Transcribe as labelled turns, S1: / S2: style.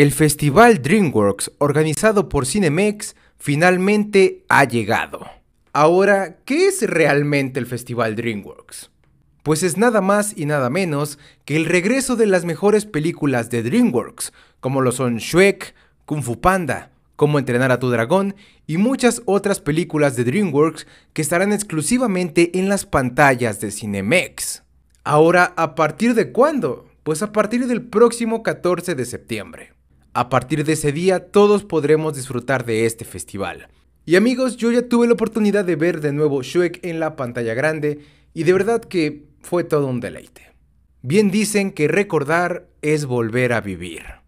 S1: El Festival DreamWorks, organizado por Cinemex, finalmente ha llegado. Ahora, ¿qué es realmente el Festival DreamWorks? Pues es nada más y nada menos que el regreso de las mejores películas de DreamWorks, como lo son Shrek, Kung Fu Panda, Cómo entrenar a tu dragón y muchas otras películas de DreamWorks que estarán exclusivamente en las pantallas de Cinemex. Ahora, ¿a partir de cuándo? Pues a partir del próximo 14 de septiembre. A partir de ese día todos podremos disfrutar de este festival. Y amigos, yo ya tuve la oportunidad de ver de nuevo Shrek en la pantalla grande y de verdad que fue todo un deleite. Bien dicen que recordar es
S2: volver a vivir.